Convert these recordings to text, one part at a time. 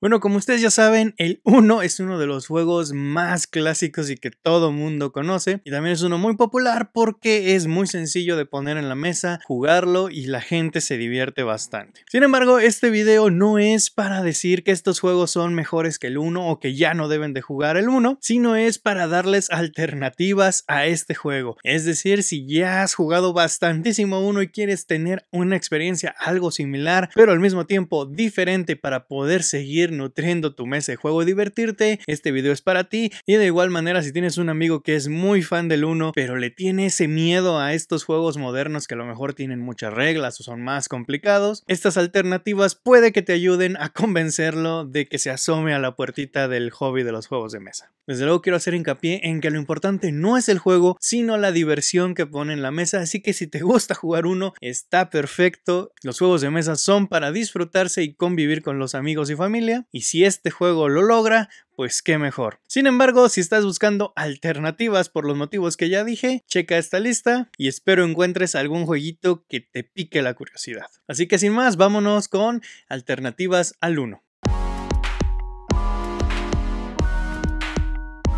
Bueno, como ustedes ya saben, el 1 es uno de los juegos más clásicos y que todo mundo conoce. Y también es uno muy popular porque es muy sencillo de poner en la mesa, jugarlo y la gente se divierte bastante. Sin embargo, este video no es para decir que estos juegos son mejores que el 1 o que ya no deben de jugar el 1, sino es para darles alternativas a este juego. Es decir, si ya has jugado bastantísimo uno y quieres tener una experiencia algo similar, pero al mismo tiempo diferente para poder seguir nutriendo tu mesa de juego y divertirte, este video es para ti. Y de igual manera, si tienes un amigo que es muy fan del 1, pero le tiene ese miedo a estos juegos modernos que a lo mejor tienen muchas reglas o son más complicados, estas alternativas puede que te ayuden a convencerlo de que se asome a la puertita del hobby de los juegos de mesa. Desde luego quiero hacer hincapié en que lo importante no es el juego, sino la diversión que pone en la mesa, así que si te gusta jugar uno, está perfecto. Los juegos de mesa son para disfrutarse y convivir con los amigos y familia y si este juego lo logra, pues qué mejor. Sin embargo, si estás buscando alternativas por los motivos que ya dije, checa esta lista y espero encuentres algún jueguito que te pique la curiosidad. Así que sin más, vámonos con alternativas al 1.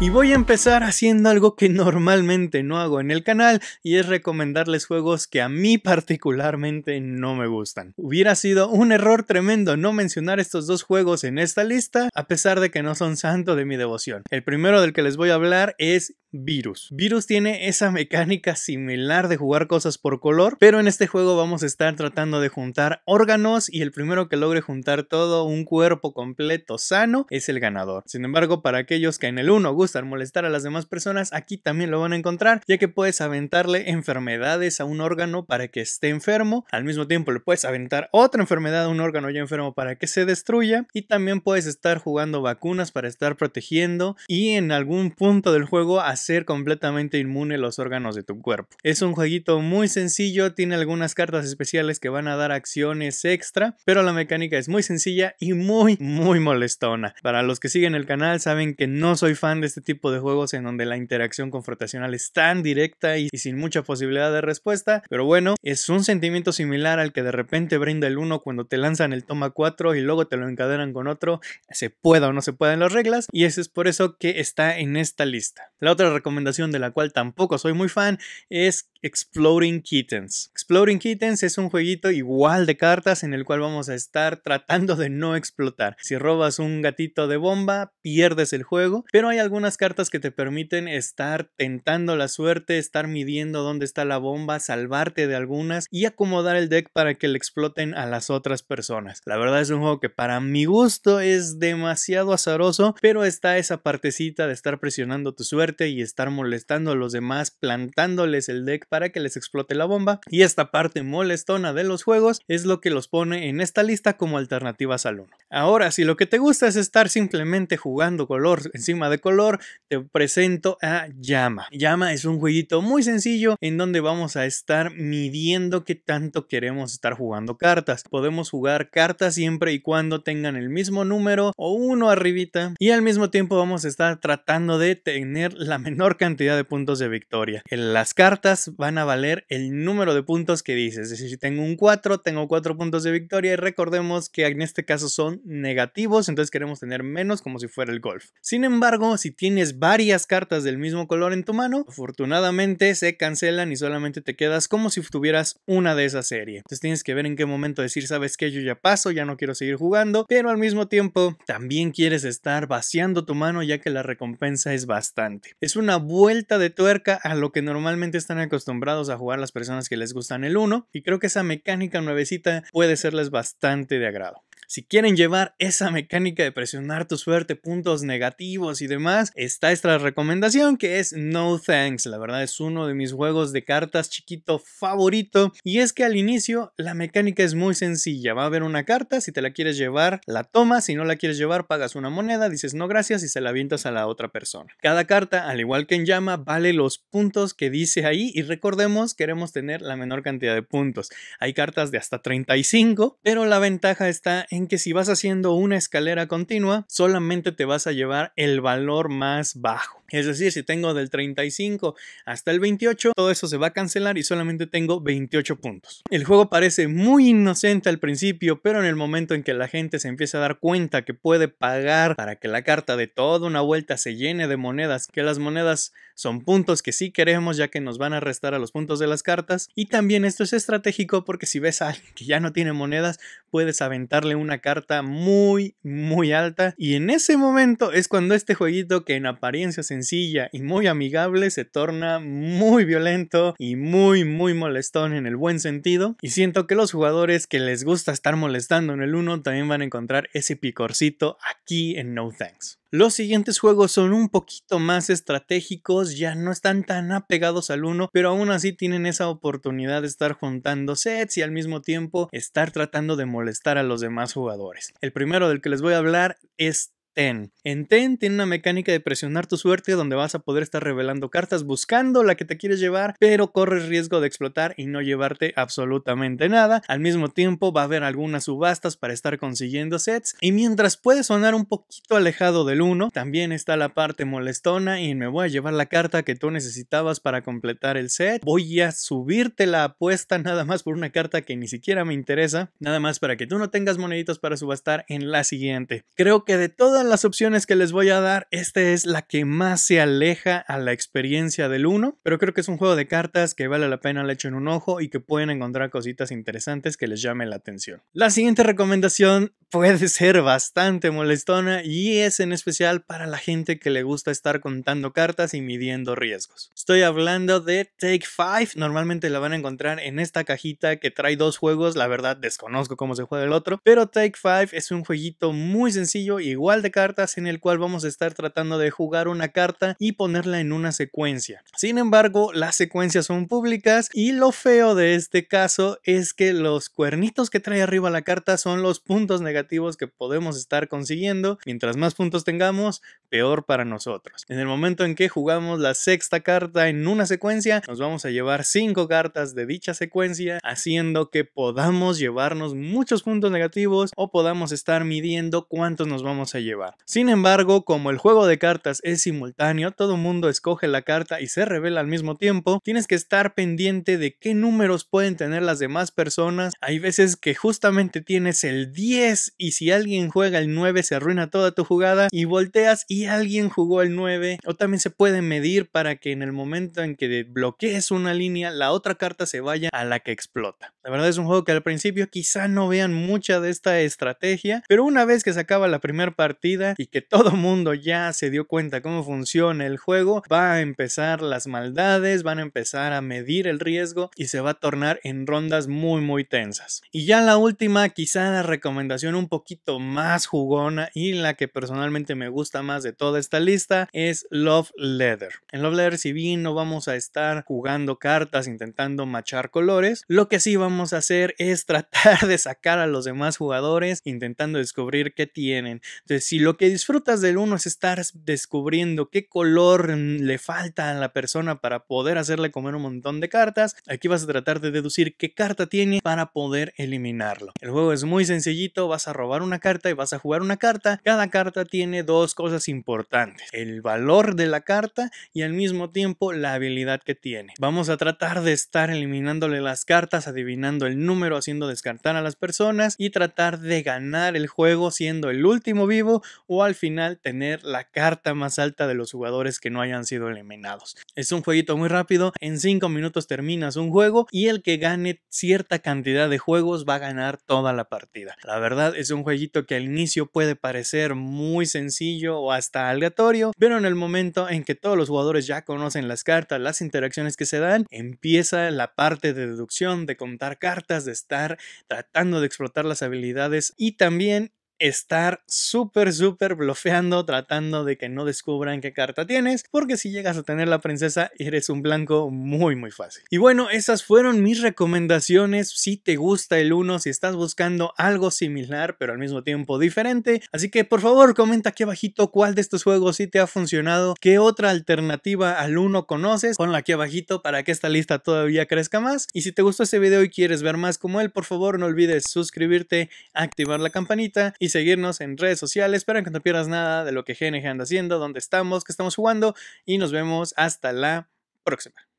Y voy a empezar haciendo algo que normalmente no hago en el canal y es recomendarles juegos que a mí particularmente no me gustan. Hubiera sido un error tremendo no mencionar estos dos juegos en esta lista a pesar de que no son santo de mi devoción. El primero del que les voy a hablar es Virus. Virus tiene esa mecánica similar de jugar cosas por color, pero en este juego vamos a estar tratando de juntar órganos y el primero que logre juntar todo un cuerpo completo sano es el ganador. Sin embargo, para aquellos que en el 1 gustan molestar a las demás personas, aquí también lo van a encontrar, ya que puedes aventarle enfermedades a un órgano para que esté enfermo, al mismo tiempo le puedes aventar otra enfermedad a un órgano ya enfermo para que se destruya y también puedes estar jugando vacunas para estar protegiendo y en algún punto del juego ser completamente inmune los órganos de tu cuerpo. Es un jueguito muy sencillo, tiene algunas cartas especiales que van a dar acciones extra, pero la mecánica es muy sencilla y muy, muy molestona. Para los que siguen el canal saben que no soy fan de este tipo de juegos en donde la interacción confrontacional es tan directa y, sin mucha posibilidad de respuesta, pero bueno, es un sentimiento similar al que de repente brinda el 1 cuando te lanzan el toma 4 y luego te lo encadenan con otro, se pueda o no se pueden las reglas, y eso es por eso que está en esta lista. La otra recomendación de la cual tampoco soy muy fan es Exploding Kittens. Exploding Kittens es un jueguito igual de cartas en el cual vamos a estar tratando de no explotar. Si robas un gatito de bomba, pierdes el juego, pero hay algunas cartas que te permiten estar tentando la suerte, estar midiendo dónde está la bomba, salvarte de algunas y acomodar el deck para que le exploten a las otras personas. La verdad es un juego que para mi gusto es demasiado azaroso, pero está esa partecita de estar presionando tu suerte y estar molestando a los demás, plantándoles el deck para que les explote la bomba y esta parte molestona de los juegos es lo que los pone en esta lista como alternativas al 1. Ahora, si lo que te gusta es estar simplemente jugando color encima de color, te presento a Llama. Llama es un jueguito muy sencillo en donde vamos a estar midiendo qué tanto queremos estar jugando cartas. Podemos jugar cartas siempre y cuando tengan el mismo número o uno arribita y al mismo tiempo vamos a estar tratando de tener la menor cantidad de puntos de victoria. En Las cartas van a valer el número de puntos que dices. Es decir, si tengo un 4, tengo 4 puntos de victoria y recordemos que en este caso son negativos, entonces queremos tener menos como si fuera el golf. Sin embargo, si tienes varias cartas del mismo color en tu mano, afortunadamente se cancelan y solamente te quedas como si tuvieras una de esa serie. Entonces tienes que ver en qué momento decir, sabes que yo ya paso, ya no quiero seguir jugando, pero al mismo tiempo también quieres estar vaciando tu mano ya que la recompensa es bastante. Es una vuelta de tuerca a lo que normalmente están acostumbrados acostumbrados a jugar las personas que les gustan el 1 y creo que esa mecánica nuevecita puede serles bastante de agrado. Si quieren llevar esa mecánica de presionar tu suerte, puntos negativos y demás, está esta recomendación que es No Thanks. La verdad es uno de mis juegos de cartas chiquito favorito. Y es que al inicio la mecánica es muy sencilla. Va a haber una carta, si te la quieres llevar, la tomas, si no la quieres llevar, pagas una moneda, dices no gracias y se la avientas a la otra persona. Cada carta, al igual que en llama, vale los puntos que dice ahí y recordemos queremos tener la menor cantidad de puntos. Hay cartas de hasta 35, pero la ventaja está en que si vas haciendo una escalera continua, solamente te vas a llevar el valor más bajo. Es decir, si tengo del 35 hasta el 28, todo eso se va a cancelar y solamente tengo 28 puntos. El juego parece muy inocente al principio, pero en el momento en que la gente se empieza a dar cuenta que puede pagar para que la carta de toda una vuelta se llene de monedas, que las monedas son puntos que sí queremos ya que nos van a restar a los puntos de las cartas. Y también esto es estratégico porque si ves a alguien que ya no tiene monedas, puedes aventarle una una carta muy, muy alta. Y en ese momento es cuando este jueguito, que en apariencia sencilla y muy amigable, se torna muy violento y muy, muy molestón en el buen sentido. Y siento que los jugadores que les gusta estar molestando en el 1 también van a encontrar ese picorcito aquí en No Thanks. Los siguientes juegos son un poquito más estratégicos, ya no están tan apegados al uno, pero aún así tienen esa oportunidad de estar juntando sets y al mismo tiempo estar tratando de molestar a los demás jugadores. El primero del que les voy a hablar es Ten. En Ten tiene una mecánica de presionar tu suerte donde vas a poder estar revelando cartas buscando la que te quieres llevar, pero corres riesgo de explotar y no llevarte absolutamente nada. Al mismo tiempo va a haber algunas subastas para estar consiguiendo sets y mientras puede sonar un poquito alejado del 1, también está la parte molestona y me voy a llevar la carta que tú necesitabas para completar el set. Voy a subirte la apuesta nada más por una carta que ni siquiera me interesa, nada más para que tú no tengas moneditas para subastar en la siguiente. Creo que de todas las opciones que les voy a dar, esta es la que más se aleja a la experiencia del uno pero creo que es un juego de cartas que vale la pena le echen un ojo y que pueden encontrar cositas interesantes que les llamen la atención. La siguiente recomendación puede ser bastante molestona y es en especial para la gente que le gusta estar contando cartas y midiendo riesgos. Estoy hablando de Take 5, normalmente la van a encontrar en esta cajita que trae dos juegos, la verdad desconozco cómo se juega el otro, pero Take 5 es un jueguito muy sencillo, igual de cartas en el cual vamos a estar tratando de jugar una carta y ponerla en una secuencia. Sin embargo, las secuencias son públicas y lo feo de este caso es que los cuernitos que trae arriba la carta son los puntos negativos que podemos estar consiguiendo. Mientras más puntos tengamos, peor para nosotros. En el momento en que jugamos la sexta carta en una secuencia, nos vamos a llevar cinco cartas de dicha secuencia, haciendo que podamos llevarnos muchos puntos negativos o podamos estar midiendo cuántos nos vamos a llevar. Sin embargo, como el juego de cartas es simultáneo, todo mundo escoge la carta y se revela al mismo tiempo, tienes que estar pendiente de qué números pueden tener las demás personas. Hay veces que justamente tienes el 10 y si alguien juega el 9 se arruina toda tu jugada y volteas y alguien jugó el 9 o también se puede medir para que en el momento en que bloquees una línea la otra carta se vaya a la que explota. La verdad es un juego que al principio quizá no vean mucha de esta estrategia, pero una vez que se acaba la primera partida y que todo mundo ya se dio cuenta cómo funciona el juego, va a empezar las maldades, van a empezar a medir el riesgo y se va a tornar en rondas muy muy tensas. Y ya la última, quizá la recomendación un poquito más jugona y la que personalmente me gusta más de toda esta lista es Love Leather. En Love Leather si bien no vamos a estar jugando cartas intentando machar colores, lo que sí vamos a hacer es tratar de sacar a los demás jugadores intentando descubrir qué tienen. Entonces lo que disfrutas del uno es estar descubriendo qué color mm, le falta a la persona para poder hacerle comer un montón de cartas. Aquí vas a tratar de deducir qué carta tiene para poder eliminarlo. El juego es muy sencillito, vas a robar una carta y vas a jugar una carta. Cada carta tiene dos cosas importantes, el valor de la carta y al mismo tiempo la habilidad que tiene. Vamos a tratar de estar eliminándole las cartas, adivinando el número, haciendo descartar a las personas y tratar de ganar el juego siendo el último vivo o al final tener la carta más alta de los jugadores que no hayan sido eliminados. Es un jueguito muy rápido, en 5 minutos terminas un juego y el que gane cierta cantidad de juegos va a ganar toda la partida. La verdad es un jueguito que al inicio puede parecer muy sencillo o hasta aleatorio, pero en el momento en que todos los jugadores ya conocen las cartas, las interacciones que se dan, empieza la parte de deducción, de contar cartas, de estar tratando de explotar las habilidades y también estar súper, súper blofeando, tratando de que no descubran qué carta tienes, porque si llegas a tener la princesa, eres un blanco muy, muy fácil. Y bueno, esas fueron mis recomendaciones. Si te gusta el 1, si estás buscando algo similar, pero al mismo tiempo diferente. Así que por favor, comenta aquí abajito cuál de estos juegos si te ha funcionado, qué otra alternativa al 1 conoces. Ponla aquí abajito para que esta lista todavía crezca más. Y si te gustó este video y quieres ver más como él, por favor, no olvides suscribirte, activar la campanita y seguirnos en redes sociales para que no pierdas nada de lo que GNG anda haciendo, dónde estamos, qué estamos jugando y nos vemos hasta la próxima.